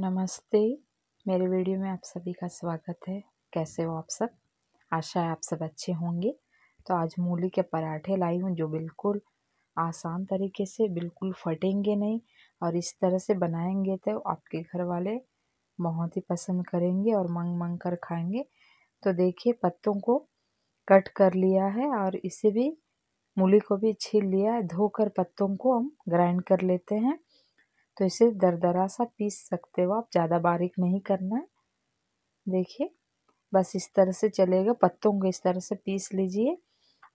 नमस्ते मेरे वीडियो में आप सभी का स्वागत है कैसे हो आप सब आशा है आप सब अच्छे होंगे तो आज मूली के पराठे लाई हूँ जो बिल्कुल आसान तरीके से बिल्कुल फटेंगे नहीं और इस तरह से बनाएंगे तो आपके घर वाले बहुत ही पसंद करेंगे और मंग मंग कर खाएंगे तो देखिए पत्तों को कट कर लिया है और इसे भी मूली को भी छील लिया है धोकर पत्तों को हम ग्राइंड कर लेते हैं तो इसे दरदरा सा पीस सकते हो आप ज़्यादा बारीक नहीं करना है देखिए बस इस तरह से चलेगा पत्तों को इस तरह से पीस लीजिए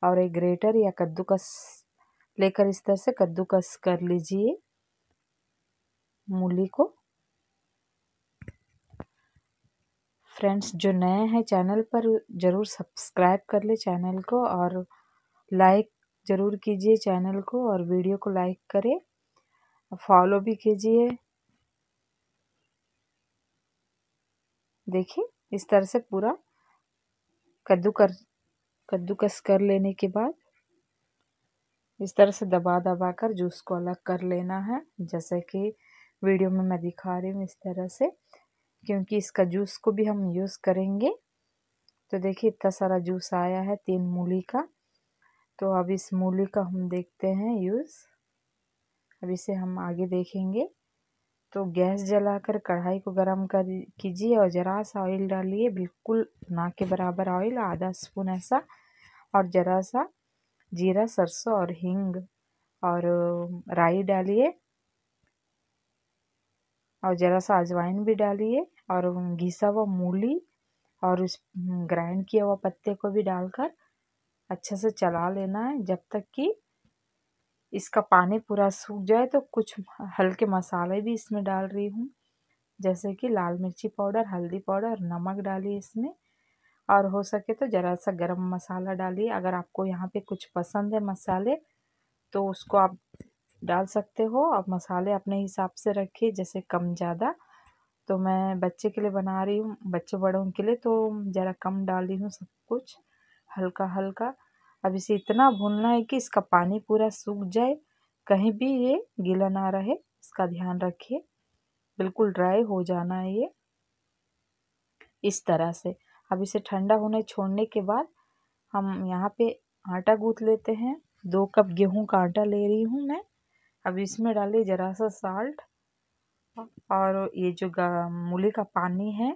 और एक ग्रेटर या कद्दूकस लेकर इस तरह से कद्दूकस कर लीजिए मूली को फ्रेंड्स जो नए हैं चैनल पर ज़रूर सब्सक्राइब कर ले चैनल को और लाइक ज़रूर कीजिए चैनल को और वीडियो को लाइक करें फॉलो भी कीजिए देखिए इस तरह से पूरा कद्दू कर कद्दूकस कर लेने के बाद इस तरह से दबा दबा कर जूस को अलग कर लेना है जैसे कि वीडियो में मैं दिखा रही हूँ इस तरह से क्योंकि इसका जूस को भी हम यूज़ करेंगे तो देखिए इतना सारा जूस आया है तीन मूली का तो अब इस मूली का हम देखते हैं यूज़ अब इसे हम आगे देखेंगे तो गैस जलाकर कढ़ाई को गर्म कर कीजिए और ज़रा सा ऑयल डालिए बिल्कुल ना के बराबर ऑयल आधा स्पून ऐसा और ज़रा सा जीरा सरसों और हींग और राई डालिए और ज़रा सा अजवाइन भी डालिए और घिसा हुआ मूली और उस ग्राइंड किया हुआ पत्ते को भी डालकर अच्छे से चला लेना है जब तक कि इसका पानी पूरा सूख जाए तो कुछ हल्के मसाले भी इसमें डाल रही हूँ जैसे कि लाल मिर्ची पाउडर हल्दी पाउडर नमक डालिए इसमें और हो सके तो ज़रा सा गरम मसाला डालिए अगर आपको यहाँ पे कुछ पसंद है मसाले तो उसको आप डाल सकते हो आप मसाले अपने हिसाब से रखिए जैसे कम ज़्यादा तो मैं बच्चे के लिए बना रही हूँ बच्चे बड़ों के लिए तो ज़रा कम डाल रही हूँ सब कुछ हल्का हल्का अब इसे इतना भूनना है कि इसका पानी पूरा सूख जाए कहीं भी ये गीला ना रहे इसका ध्यान रखिए बिल्कुल ड्राई हो जाना है ये इस तरह से अब इसे ठंडा होने छोड़ने के बाद हम यहाँ पे आटा गूँथ लेते हैं दो कप गेहूं का आटा ले रही हूँ मैं अब इसमें डाली ज़रा सा साल्ट और ये जो मूली का पानी है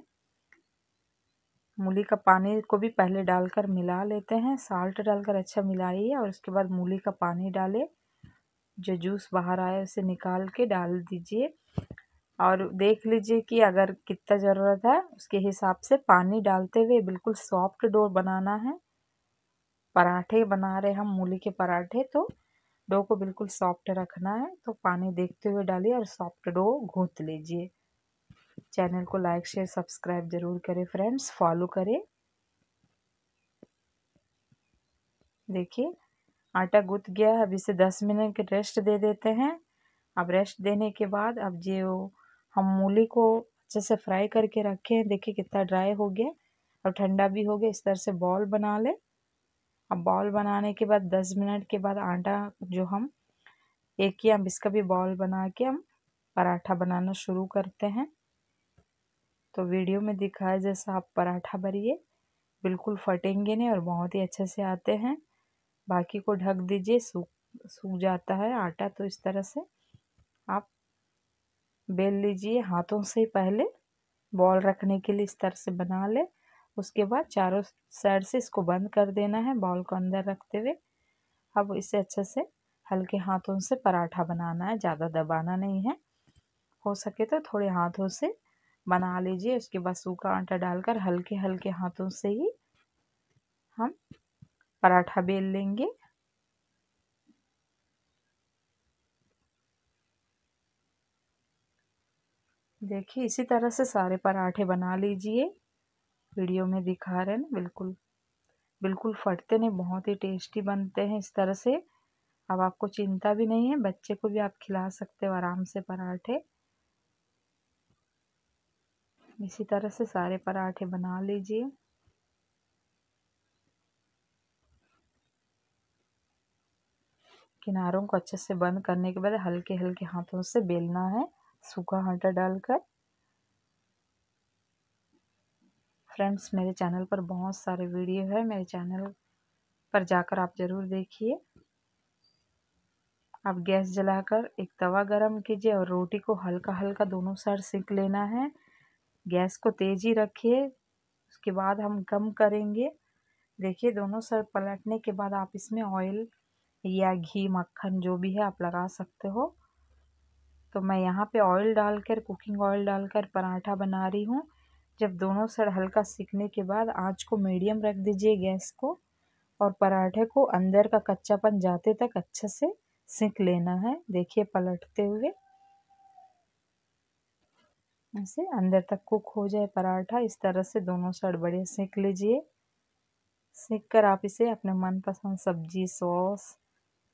मूली का पानी को भी पहले डालकर मिला लेते हैं साल्ट डालकर अच्छा मिलाइए और उसके बाद मूली का पानी डालें जो जूस बाहर आया उसे निकाल के डाल दीजिए और देख लीजिए कि अगर कितना ज़रूरत है उसके हिसाब से पानी डालते हुए बिल्कुल सॉफ्ट डो बनाना है पराठे बना रहे हम मूली के पराठे तो डो को बिल्कुल सॉफ्ट रखना है तो पानी देखते हुए डालिए और सॉफ्ट डो घोत लीजिए चैनल को लाइक शेयर सब्सक्राइब ज़रूर करें फ्रेंड्स फॉलो करें देखिए आटा गुथ गया अब इसे दस मिनट रेस्ट दे देते हैं अब रेस्ट देने के बाद अब जो हम मूली को अच्छे से फ्राई करके रखे हैं देखिए कितना ड्राई हो गया और ठंडा भी हो गया इस तरह से बॉल बना लें अब बॉल बनाने के बाद दस मिनट के बाद आटा जो हम एक ही हम इसका भी बॉल बना के हम पराठा बनाना शुरू करते हैं तो वीडियो में दिखाया जैसा आप पराठा भरिए बिल्कुल फटेंगे नहीं और बहुत ही अच्छे से आते हैं बाकी को ढक दीजिए सूख सूख जाता है आटा तो इस तरह से आप बेल लीजिए हाथों से पहले बॉल रखने के लिए इस तरह से बना ले उसके बाद चारों साइड से इसको बंद कर देना है बॉल को अंदर रखते हुए अब इसे अच्छे से हल्के हाथों से पराठा बनाना है ज़्यादा दबाना नहीं है हो सके तो थोड़े हाथों से बना लीजिए उसके बाद सूखा आटा डालकर हल्के हल्के हाथों से ही हम पराठा बेल लेंगे देखिए इसी तरह से सारे पराठे बना लीजिए वीडियो में दिखा रहे हैं ना बिल्कुल बिल्कुल फटते नहीं बहुत ही टेस्टी बनते हैं इस तरह से अब आपको चिंता भी नहीं है बच्चे को भी आप खिला सकते हो आराम से पराठे इसी तरह से सारे पराठे बना लीजिए किनारों को अच्छे से बंद करने के बाद हल्के हल्के हाथों से बेलना है सूखा आटा डालकर फ्रेंड्स मेरे चैनल पर बहुत सारे वीडियो है मेरे चैनल पर जाकर आप ज़रूर देखिए आप गैस जलाकर एक तवा गरम कीजिए और रोटी को हल्का हल्का दोनों साइड सेक लेना है गैस को तेज़ ही रखिए उसके बाद हम कम करेंगे देखिए दोनों सर पलटने के बाद आप इसमें ऑयल या घी मक्खन जो भी है आप लगा सकते हो तो मैं यहाँ पे ऑयल डालकर कुकिंग ऑयल डालकर पराठा बना रही हूँ जब दोनों सर हल्का सीखने के बाद आँच को मीडियम रख दीजिए गैस को और पराठे को अंदर का कच्चापन जाते तक अच्छे से सीख लेना है देखिए पलटते हुए ऐसे अंदर तक कुक हो जाए पराठा इस तरह से दोनों साइड बढ़िया सेक लीजिए सेक कर आप इसे अपने मनपसंद सब्जी सॉस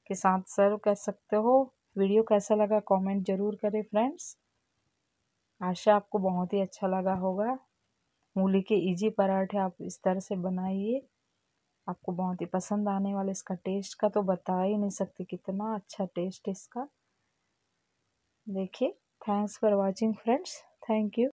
के साथ सर्व कर सकते हो वीडियो कैसा लगा कमेंट ज़रूर करें फ्रेंड्स आशा आपको बहुत ही अच्छा लगा होगा मूली के इजी पराठे आप इस तरह से बनाइए आपको बहुत ही पसंद आने वाला इसका टेस्ट का तो बता ही नहीं सकते कितना अच्छा टेस्ट इसका देखिए thanks for watching friends Thank you.